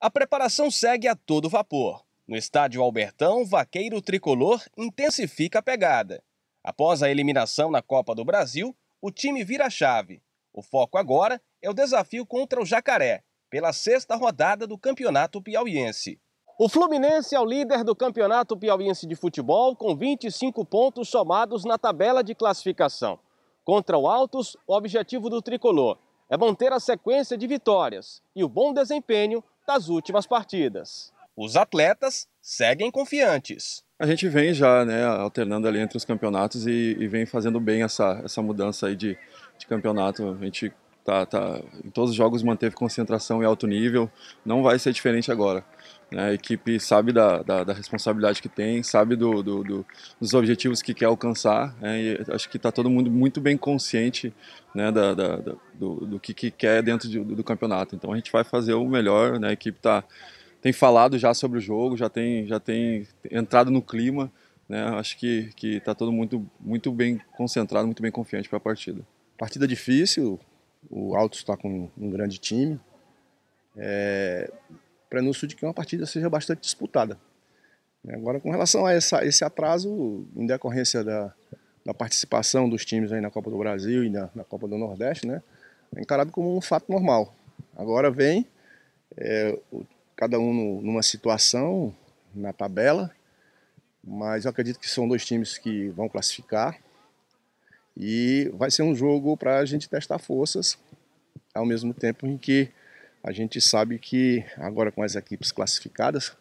A preparação segue a todo vapor. No estádio Albertão, Vaqueiro Tricolor intensifica a pegada. Após a eliminação na Copa do Brasil, o time vira a chave. O foco agora é o desafio contra o Jacaré, pela sexta rodada do Campeonato Piauiense. O Fluminense é o líder do Campeonato Piauiense de Futebol, com 25 pontos somados na tabela de classificação. Contra o Altos, o objetivo do tricolor é manter a sequência de vitórias e o bom desempenho das últimas partidas. Os atletas seguem confiantes. A gente vem já né, alternando ali entre os campeonatos e, e vem fazendo bem essa, essa mudança aí de, de campeonato. A gente Tá, tá, em todos os jogos manteve concentração e alto nível, não vai ser diferente agora. Né? A equipe sabe da, da, da, responsabilidade que tem, sabe do, do, do, dos objetivos que quer alcançar, né? e acho que está todo mundo muito bem consciente né, da, da do, do que, que, quer dentro de, do campeonato. Então a gente vai fazer o melhor, né? a equipe tá, tem falado já sobre o jogo, já tem, já tem entrado no clima, né? acho que está todo mundo muito bem concentrado, muito bem confiante para a partida. Partida difícil, o Altos está com um grande time. É, prenúncio de que uma partida seja bastante disputada. Agora, com relação a essa, esse atraso, em decorrência da, da participação dos times aí na Copa do Brasil e na, na Copa do Nordeste, né, é encarado como um fato normal. Agora vem é, o, cada um no, numa situação na tabela, mas eu acredito que são dois times que vão classificar. E vai ser um jogo para a gente testar forças, ao mesmo tempo em que a gente sabe que agora com as equipes classificadas,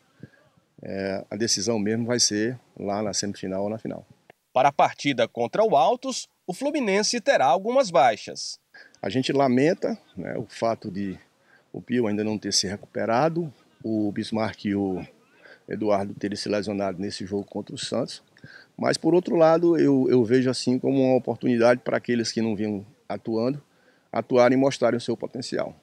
é, a decisão mesmo vai ser lá na semifinal ou na final. Para a partida contra o Altos, o Fluminense terá algumas baixas. A gente lamenta né, o fato de o Pio ainda não ter se recuperado, o Bismarck e o Eduardo terem se lesionado nesse jogo contra o Santos. Mas, por outro lado, eu, eu vejo assim como uma oportunidade para aqueles que não vinham atuando, atuarem e mostrarem o seu potencial.